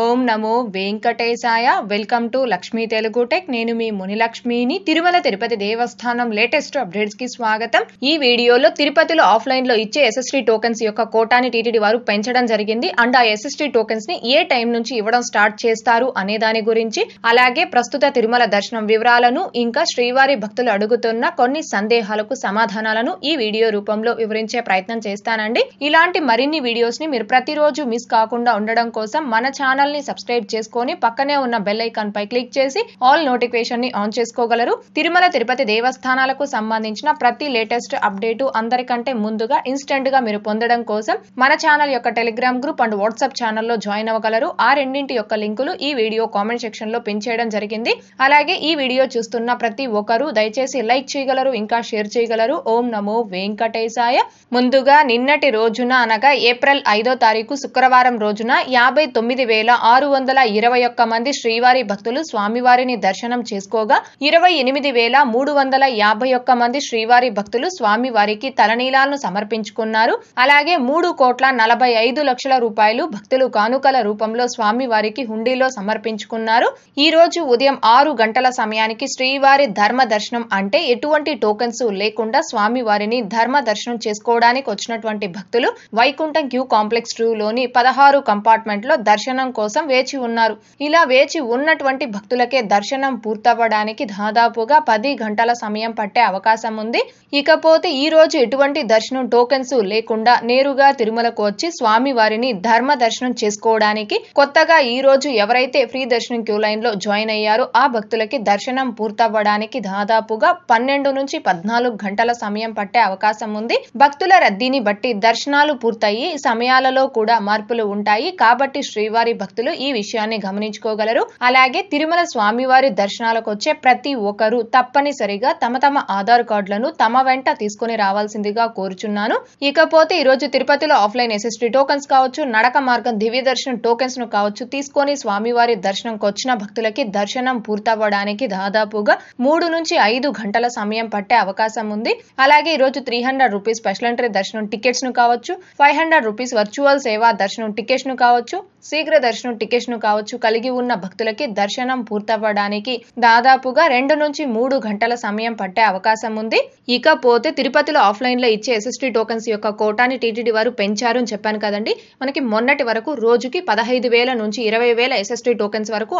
ఓం నమో వెంకటేశాయ welcome to Lakshmi Telugu tech నేను మీ మునిలక్ష్మిని తిరుమల తిరుపతి దేవస్థానం లేటెస్ట్ అప్డేట్స్ కి స్వాగతం ఈ వీడియోలో తిరుపతిలో ఆఫ్లైన్ లో ఇచ్చే ఎస్ఎస్టీ టోకెన్స్ యొక్క కోటాని టీటీడీ వారు పెంచడం జరిగింది అండ్ ఆ ఎస్ఎస్టీ టోకెన్స్ ని ఏ టైం నుంచి ఇవ్వడం స్టార్ట్ చేస్తారు అనే దాని గురించి అలాగే ప్రస్తుత తిరుమల దర్శనం వివరాలను ఇంకా శ్రీవారి భక్తులు అడుగుతున్న కొన్ని సందేహాలకు సమాధానాలను ఈ వీడియో రూపంలో వివరించే ప్రయత్నం చేస్తానండి ఇలాంటి మరిన్ని వీడియోస్ ని మీరు ప్రతిరోజు మిస్ కాకుండా ఉండడం కోసం మన ఛానల్ ఛానల్ ని సబ్స్క్రైబ్ చేసుకొని పక్కనే ఉన్న బెల్ ఐకాన్ పై క్లిక్ చేసి ఆల్ నోటిఫికేషన్ ని ఆన్ చేసుకోగలరు తిరుమల తిరుపతి దేవస్థానాలకు సంబంధించిన ప్రతి లేటెస్ట్ అప్డేటు అందరికంటే ముందుగా ఇన్స్టెంట్ గా మీరు పొందడం కోసం మన ఛానల్ యొక్క టెలిగ్రామ్ గ్రూప్ అండ్ వాట్సాప్ ఛానల్లో జాయిన్ అవ్వగలరు ఆ రెండింటి యొక్క లింకులు ఈ వీడియో కామెంట్ సెక్షన్ లో పిన్ చేయడం జరిగింది అలాగే ఈ వీడియో చూస్తున్న ప్రతి ఒక్కరూ దయచేసి లైక్ చేయగలరు ఇంకా షేర్ చేయగలరు ఓం నమో వెంకటేశాయ ముందుగా నిన్నటి రోజున అనగా ఏప్రిల్ ఐదో తారీఖు శుక్రవారం రోజున యాభై తొమ్మిది వేల ఆరు వందల ఇరవై ఒక్క మంది శ్రీవారి భక్తులు స్వామివారిని దర్శనం చేసుకోగా ఇరవై ఎనిమిది వేల మూడు వందల యాభై ఒక్క మంది శ్రీవారి భక్తులు స్వామివారికి తలనీలాలను సమర్పించుకున్నారు అలాగే మూడు కోట్ల నలభై ఐదు లక్షల రూపాయలు భక్తులు కానుకల రూపంలో స్వామివారికి హుండీలో సమర్పించుకున్నారు ఈ రోజు ఉదయం ఆరు గంటల సమయానికి శ్రీవారి ధర్మ దర్శనం అంటే ఎటువంటి టోకెన్స్ లేకుండా స్వామివారిని ధర్మ దర్శనం చేసుకోవడానికి వచ్చినటువంటి భక్తులు వైకుంఠం క్యూ కాంప్లెక్స్ టూ లోని పదహారు కంపార్ట్మెంట్ లో దర్శనం కోసం వేచి ఉన్నారు ఇలా వేచి ఉన్నటువంటి భక్తులకే దర్శనం పూర్తవ్వడానికి దాదాపుగా పది గంటల సమయం పట్టే అవకాశం ఉంది ఇకపోతే ఈ రోజు ఎటువంటి దర్శనం టోకెన్స్ లేకుండా నేరుగా తిరుమలకు వచ్చి స్వామి వారిని ధర్మ దర్శనం చేసుకోవడానికి కొత్తగా ఈ రోజు ఎవరైతే ఫ్రీ దర్శనం క్యూ లైన్ లో జాయిన్ అయ్యారో ఆ భక్తులకి దర్శనం పూర్తవ్వడానికి దాదాపుగా పన్నెండు నుంచి పద్నాలుగు గంటల సమయం పట్టే అవకాశం ఉంది భక్తుల రద్దీని బట్టి దర్శనాలు పూర్తయ్యి సమయాలలో కూడా మార్పులు ఉంటాయి కాబట్టి శ్రీవారి భక్తులు ఈ విషయాన్ని గమనించుకోగలరు అలాగే తిరుమల స్వామివారి దర్శనాలకు వచ్చే ప్రతి ఒక్కరూ తప్పనిసరిగా తమ తమ ఆధార్ కార్డులను తమ వెంట తీసుకుని రావాల్సిందిగా కోరుచున్నాను ఇకపోతే ఈ రోజు తిరుపతిలో ఆఫ్లైన్ ఎస్ఎస్టీ టోకన్స్ కావచ్చు నడక మార్గం దివ్య దర్శనం టోకెన్స్ ను కావచ్చు తీసుకొని స్వామివారి దర్శనంకి వచ్చిన భక్తులకి దర్శనం పూర్తవ్వడానికి దాదాపుగా మూడు నుంచి ఐదు గంటల సమయం పట్టే అవకాశం ఉంది అలాగే ఈరోజు three hundred rupees special entry దర్శనం టికెట్స్ ను కావచ్చు ఫైవ్ హండ్రెడ్ రూపీస్ వర్చువల్ సేవా దర్శనం టికెట్స్ ను కావచ్చు శీఘ్ర దర్శనం ను కావచ్చు కలిగి ఉన్న భక్తులకి దర్శనం పూర్తవ్వడానికి దాదాపుగా రెండు నుంచి మూడు గంటల సమయం పట్టే అవకాశం ఉంది ఇకపోతే తిరుపతిలో లో ఇచ్చే ఎస్ఎస్టీ టోకన్స్ యొక్క కోటాని టీటీడీ వారు పెంచారు అని చెప్పాను కదండి మనకి మొన్నటి వరకు రోజుకి పదహైదు వేల నుంచి ఇరవై వేల ఎస్ఎస్టీ టోకెన్స్ వరకు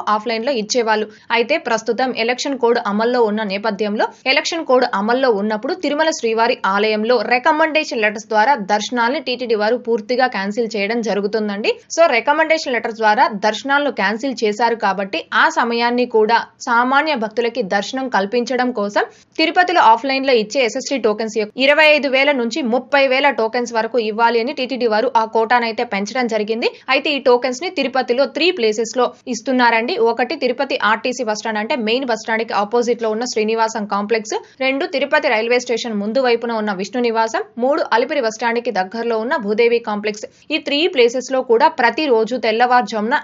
లో ఇచ్చేవాళ్ళు అయితే ప్రస్తుతం ఎలక్షన్ కోడ్ అమల్లో ఉన్న నేపథ్యంలో ఎలక్షన్ కోడ్ అమల్లో ఉన్నప్పుడు తిరుమల శ్రీవారి ఆలయంలో రికమెండేషన్ లెటర్స్ ద్వారా దర్శనాల్ని టీటీడీ వారు పూర్తిగా క్యాన్సిల్ చేయడం జరుగుతుందండి సో రికమెండ్ రికమెండేషన్ లెటర్ ద్వారా దర్శనాలను క్యాన్సిల్ చేశారు కాబట్టి ఆ సమయాన్ని కూడా సామాన్య భక్తులకి దర్శనం కల్పించడం కోసం తిరుపతిలో ఆఫ్లైన్ లో ఇచ్చే ఎస్ఎస్టీ టోకెన్స్ ఇరవై ఐదు వేల నుంచి ముప్పై వేల టోకెన్స్ వరకు ఇవ్వాలి అని టీటీడీ వారు ఆ కోటానైతే పెంచడం జరిగింది అయితే ఈ టోకెన్స్ ని తిరుపతిలో త్రీ ప్లేసెస్ లో ఇస్తున్నారండి ఒకటి తిరుపతి ఆర్టీసీ బస్టాండ్ అంటే మెయిన్ బస్టాండ్ కి ఆపోజిట్ లో ఉన్న శ్రీనివాసం కాంప్లెక్స్ రెండు తిరుపతి రైల్వే స్టేషన్ ముందు వైపున ఉన్న విష్ణు నివాసం మూడు అలిపిరి బస్టాండ్ కి దగ్గరలో ఉన్న భూదేవి కాంప్లెక్స్ ఈ త్రీ ప్లేసెస్ లో కూడా ప్రతి రోజు తెల్లవారుజామున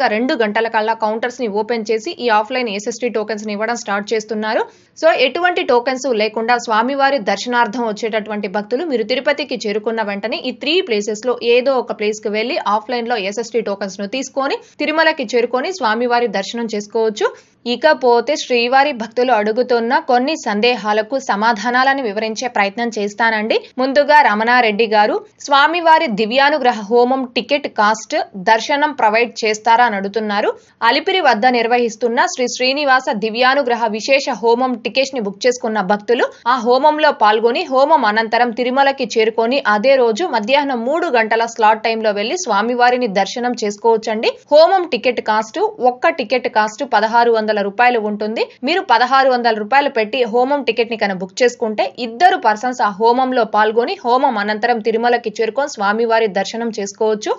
గా రెండు గంటల కల్లా కౌంటర్స్ని ఓపెన్ చేసి ఈ ఆఫ్లైన్ ఎస్ఎస్టీ ని ఇవ్వడం స్టార్ట్ చేస్తున్నారు సో ఎటువంటి టోకెన్స్ లేకుండా స్వామివారి దర్శనార్థం వచ్చేటటువంటి భక్తులు మీరు తిరుపతికి చేరుకున్న వెంటనే ఈ త్రీ ప్లేసెస్ లో ఏదో ఒక ప్లేస్ వెళ్లి వెళ్ళి ఆఫ్లైన్లో ఎస్ఎస్టీ టోకెన్స్ను తీసుకొని తిరుమలకి చేరుకొని స్వామివారి దర్శనం చేసుకోవచ్చు ఇకపోతే శ్రీవారి భక్తులు అడుగుతున్న కొన్ని సందేహాలకు సమాధానాలను వివరించే ప్రయత్నం చేస్తానండి ముందుగా రమణారెడ్డి గారు స్వామివారి దివ్యానుగ్రహ హోమం టికెట్ కాస్ట్ దర్శనం ప్రొవైడ్ చేస్తారా అని అడుగుతున్నారు అలిపిరి వద్ద నిర్వహిస్తున్న శ్రీ శ్రీనివాస దివ్యానుగ్రహ విశేష హోమం టికెట్ ని బుక్ చేసుకున్న భక్తులు ఆ హోమంలో పాల్గొని హోమం అనంతరం తిరుమలకి చేరుకొని అదే రోజు మధ్యాహ్నం మూడు గంటల స్లాట్ టైంలో వెళ్లి స్వామివారిని దర్శనం చేసుకోవచ్చండి హోమం టికెట్ కాస్ట్ ఒక్క టికెట్ కాస్ట్ పదహారు వందల వందల రూపాయలు ఉంటుంది మీరు పదహారు వందల రూపాయలు పెట్టి హోమం టికెట్ ని కనుక బుక్ చేసుకుంటే ఇద్దరు పర్సన్స్ ఆ హోమంలో పాల్గొని హోమం అనంతరం తిరుమలకి చేరుకొని స్వామివారి దర్శనం చేసుకోవచ్చు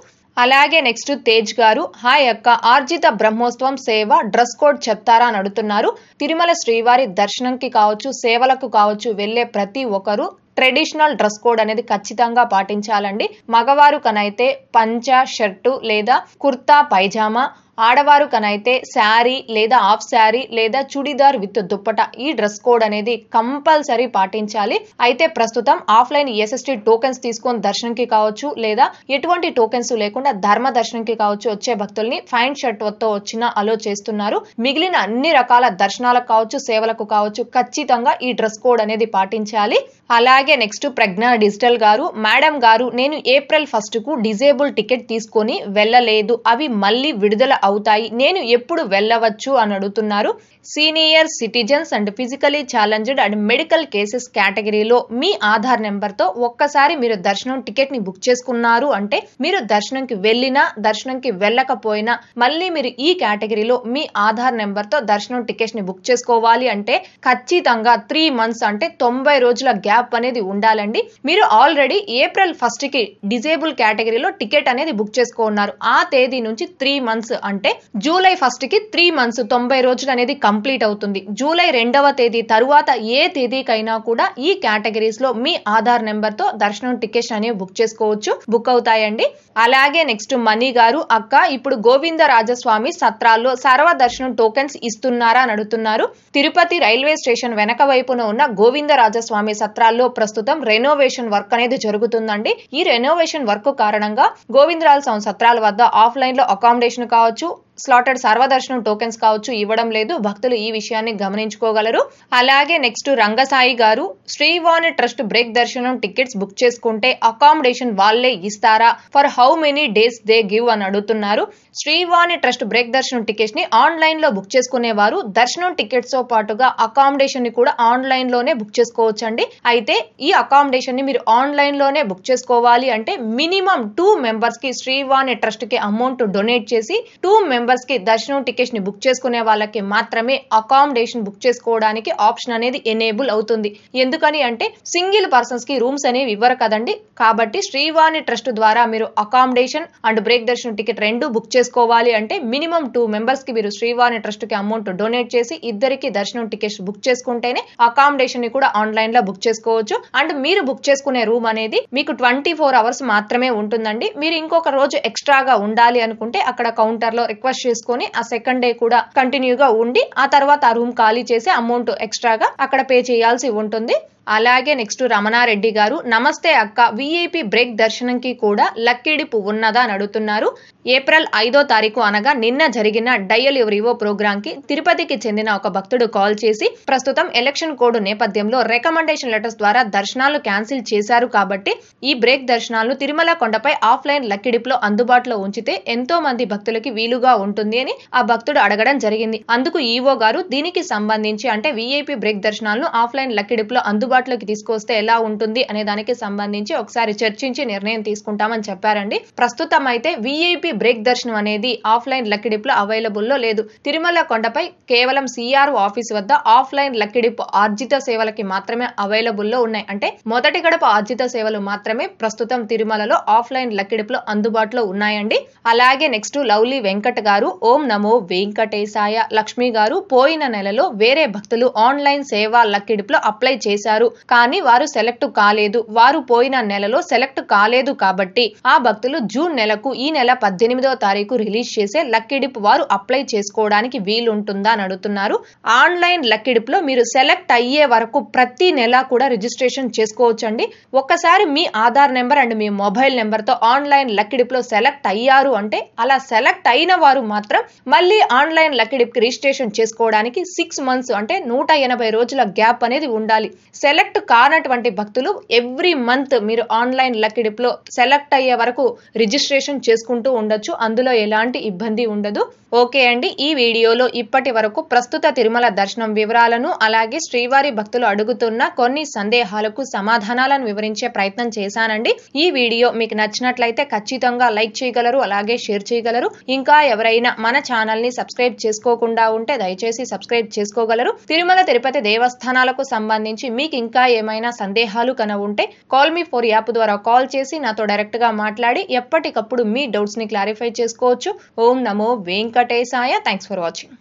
అలాగే నెక్స్ట్ తేజ్ గారు హాయ్ యొక్క ఆర్జిత బ్రహ్మోత్సవం సేవ డ్రెస్ కోడ్ చెప్తారా అని అడుగుతున్నారు తిరుమల శ్రీవారి దర్శనంకి కావచ్చు సేవలకు కావచ్చు వెళ్లే ప్రతి ఒక్కరు ట్రెడిషనల్ డ్రెస్ కోడ్ అనేది ఖచ్చితంగా పాటించాలండి మగవారు కనైతే పంచ షర్టు లేదా కుర్తా పైజామా ఆడవారు కనైతే శారీ లేదా హాఫ్ శారీ లేదా చుడిదార్ విత్ దుప్పట ఈ డ్రెస్ కోడ్ అనేది కంపల్సరీ పాటించాలి అయితే ప్రస్తుతం ఆఫ్లైన్ ఎస్ఎస్టీ e టోకెన్స్ తీసుకొని దర్శనంకి కావచ్చు లేదా ఎటువంటి టోకెన్స్ లేకుండా ధర్మ దర్శనంకి కావచ్చు వచ్చే భక్తుల్ని ఫైన్ షర్ట్తో వచ్చిన అలో చేస్తున్నారు మిగిలిన అన్ని రకాల దర్శనాలకు కావచ్చు సేవలకు కావచ్చు ఖచ్చితంగా ఈ డ్రెస్ కోడ్ అనేది పాటించాలి అలాగే next Pragna digital garu madam garu నేను ఏప్రిల్ ఫస్ట్ కు డిజేబుల్ టికెట్ తీసుకొని వెళ్ళలేదు అవి మళ్ళీ విడుదల అవుతాయి నేను ఎప్పుడు వెళ్ళవచ్చు అని అడుగుతున్నారు senior citizens and physically challenged and medical cases కేటగిరీలో మీ ఆధార్ నెంబర్తో ఒక్కసారి మీరు దర్శనం టికెట్ని బుక్ చేసుకున్నారు అంటే మీరు దర్శనంకి వెళ్ళినా దర్శనంకి వెళ్ళకపోయినా మళ్ళీ మీరు ఈ కేటగిరీలో మీ ఆధార్ నెంబర్తో దర్శనం టికెట్ని బుక్ చేసుకోవాలి అంటే ఖచ్చితంగా త్రీ మంత్స్ అంటే తొంభై రోజుల గ్యాప్ అనేది ఉండాలండి మీరు ఆల్రెడీ ఏప్రిల్ ఫస్ట్కి డిజేబుల్ కేటగిరీలో టికెట్ అనేది బుక్ చేసుకున్నారు ఆ తేదీ నుంచి త్రీ మంత్స్ అంటే జూలై ఫస్ట్ కి త్రీ మంత్స్ తొంభై రోజులు అనేది కంప్లీట్ అవుతుంది జూలై రెండవ తేదీ తరువాత ఏ తేదీకైనా కూడా ఈ కేటగిరీస్ లో మీ ఆధార్ నెంబర్ తో దర్శనం టికెట్స్ అనేవి బుక్ చేసుకోవచ్చు బుక్ అవుతాయండి అలాగే నెక్స్ట్ మనీ గారు అక్క ఇప్పుడు గోవింద రాజస్వామి సత్రాల్లో సర్వ దర్శనం టోకెన్స్ ఇస్తున్నారా అని అడుగుతున్నారు తిరుపతి రైల్వే స్టేషన్ వెనక వైపున ఉన్న గోవింద రాజస్వామి సత్రాల్లో ప్రస్తుతం రెనోవేషన్ వర్క్ అనేది జరుగుతుందండి ఈ రెనోవేషన్ వర్క్ కారణంగా గోవిందరాజస్వామి సత్రాల వద్ద ఆఫ్లైన్ లో అకామిడేషన్ కావచ్చు muchacho స్లాటెడ్ సర్వదర్శనం టోకెన్స్ కావచ్చు ఇవ్వడం లేదు భక్తులు ఈ విషయాన్ని గమనించుకోగలరు అలాగే next Rangasai garu Srivani trust break దర్శనం టికెట్స్ బుక్ చేసుకుంటే అకామిడేషన్ వాళ్ళే ఇస్తారా for how many days they give అని అడుగుతున్నారు శ్రీవాణి ట్రస్ట్ బ్రేక్ దర్శనం టికెట్స్ ని ఆన్లైన్ లో బుక్ చేసుకునేవారు దర్శనం టికెట్స్ తో పాటుగా అకామిడేషన్ ని కూడా ఆన్లైన్ లోనే బుక్ చేసుకోవచ్చండి అయితే ఈ అకామిడేషన్ ని మీరు ఆన్లైన్ లోనే బుక్ చేసుకోవాలి అంటే మినిమం టూ మెంబర్స్ కి శ్రీవాణి ట్రస్ట్ కి అమౌంట్ డొనేట్ చేసి టూ మెంబర్స్ మెంబర్స్ కి దర్శనం టికెట్స్ ని బుక్ చేసుకునే వాళ్ళకి మాత్రమే అకామిడేషన్ బుక్ చేసుకోవడానికి ఆప్షన్ అనేది ఎనేబుల్ అవుతుంది ఎందుకని అంటే సింగిల్ పర్సన్స్ కి రూమ్స్ అనేవి ఇవ్వరు కదండి కాబట్టి శ్రీవాణి ట్రస్ట్ ద్వారా మీరు అకామిడేషన్ అండ్ బ్రేక్ దర్శనం టికెట్ రెండు బుక్ చేసుకోవాలి అంటే మినిమం టూ మెంబర్స్ కి మీరు శ్రీవాణి ట్రస్ట్ కి అమౌంట్ డొనేట్ చేసి ఇద్దరికి దర్శనం టికెట్స్ బుక్ చేసుకుంటేనే అకామిడేషన్ ని కూడా ఆన్లైన్ లో బుక్ చేసుకోవచ్చు అండ్ మీరు బుక్ చేసుకునే రూమ్ అనేది మీకు ట్వంటీ ఫోర్ అవర్స్ మాత్రమే ఉంటుందండి మీరు ఇంకొక రోజు ఎక్స్ట్రాగా ఉండాలి అనుకుంటే అక్కడ కౌంటర్ లో రిక్వెస్ట్ రివర్స్ చేసుకొని ఆ సెకండ్ డే కూడా కంటిన్యూగా ఉండి ఆ తర్వాత ఆ రూమ్ ఖాళీ చేసి అమౌంట్ ఎక్స్ట్రాగా అక్కడ పే చేయాల్సి ఉంటుంది అలాగే నెక్స్ట్ రమణారెడ్డి గారు నమస్తే అక్క విఐపి బ్రేక్ దర్శనంకి కూడా లక్కిడిపు ఉన్నదా అని అడుగుతున్నారు ఏప్రిల్ ఐదో తారీఖు అనగా నిన్న జరిగిన డయల్ ఎవరివో ప్రోగ్రామ్ కి తిరుపతికి చెందిన ఒక భక్తుడు కాల్ చేసి ప్రస్తుతం ఎలక్షన్ కోడ్ నేపథ్యంలో రికమెండేషన్ లెటర్స్ ద్వారా దర్శనాలు క్యాన్సిల్ చేశారు కాబట్టి ఈ బ్రేక్ దర్శనాలు తిరుమల కొండపై ఆఫ్లైన్ లక్కిడిపులో అందుబాటులో ఉంచితే ఎంతో మంది భక్తులకి వీలుగా ఉంటుంది అని ఆ భక్తుడు అడగడం జరిగింది అందుకు ఈవో గారు దీనికి సంబంధించి అంటే విఐపి బ్రేక్ దర్శనాలను ఆఫ్లైన్ లక్కిడిపులో అందుబాటు అందుబాటులోకి తీసుకొస్తే ఎలా ఉంటుంది అనే దానికి సంబంధించి ఒకసారి చర్చించి నిర్ణయం తీసుకుంటామని చెప్పారండి ప్రస్తుతం అయితే విఐపి బ్రేక్ దర్శనం అనేది ఆఫ్లైన్ అవైలబుల్ లో లేదు తిరుమల కొండపై కేవలం సిఆర్ఓ ఆఫీస్ వద్ద ఆఫ్లైన్ లక్కిడిప్ ఆర్జిత సేవలకి మాత్రమే అవైలబుల్ లో ఉన్నాయి అంటే మొదటి గడప ఆర్జిత సేవలు మాత్రమే ప్రస్తుతం తిరుమలలో ఆఫ్లైన్ లక్కిడిపులో అందుబాటులో ఉన్నాయండి అలాగే నెక్స్ట్ లవ్లీ వెంకట్ గారు ఓం నమో వెంకటేశాయ లక్ష్మి గారు పోయిన నెలలో వేరే భక్తులు ఆన్లైన్ సేవా లక్కిడిపులో అప్లై చేశారు చేశారు కానీ వారు సెలెక్ట్ కాలేదు వారు పోయిన నెలలో సెలెక్ట్ కాలేదు కాబట్టి ఆ భక్తులు జూన్ నెలకు ఈ నెల పద్దెనిమిదో తారీఖు రిలీజ్ చేసే లక్కిడిప్ వారు అప్లై చేసుకోవడానికి వీలుంటుందా అని అడుగుతున్నారు ఆన్లైన్ లక్కిడిప్ లో మీరు సెలెక్ట్ అయ్యే వరకు ప్రతి నెల కూడా రిజిస్ట్రేషన్ చేసుకోవచ్చండి ఒక్కసారి మీ ఆధార్ నెంబర్ అండ్ మీ మొబైల్ నెంబర్ తో ఆన్లైన్ లక్కిడిప్ లో సెలెక్ట్ అయ్యారు అంటే అలా సెలెక్ట్ అయిన వారు మాత్రం మళ్ళీ ఆన్లైన్ లక్కిడిప్ కి రిజిస్ట్రేషన్ చేసుకోవడానికి సిక్స్ మంత్స్ అంటే నూట ఎనభై రోజుల గ్యాప్ అనేది ఉండాలి సెలెక్ట్ కానటువంటి భక్తులు ఎవ్రీ మంత్ మీరు ఆన్లైన్ లక్కీ లో సెలెక్ట్ అయ్యే వరకు రిజిస్ట్రేషన్ చేసుకుంటూ ఉండొచ్చు అందులో ఎలాంటి ఇబ్బంది ఉండదు ఓకే అండి ఈ వీడియోలో ఇప్పటి వరకు ప్రస్తుత తిరుమల దర్శనం వివరాలను అలాగే శ్రీవారి భక్తులు అడుగుతున్న కొన్ని సందేహాలకు సమాధానాలను వివరించే ప్రయత్నం చేశానండి ఈ వీడియో మీకు నచ్చినట్లయితే ఖచ్చితంగా లైక్ చేయగలరు అలాగే షేర్ చేయగలరు ఇంకా ఎవరైనా మన ఛానల్ ని సబ్స్క్రైబ్ చేసుకోకుండా ఉంటే దయచేసి సబ్స్క్రైబ్ చేసుకోగలరు తిరుమల తిరుపతి దేవస్థానాలకు సంబంధించి మీకు ఇంకా ఏమైనా సందేహాలు కన ఉంటే కాల్ మీ ఫోర్ యాప్ ద్వారా కాల్ చేసి నాతో డైరెక్ట్ గా మాట్లాడి ఎప్పటికప్పుడు మీ డౌట్స్ ని క్లారిఫై చేసుకోవచ్చు ఓం నమో వెంకటేశాయ థ్యాంక్స్ ఫర్ వాచింగ్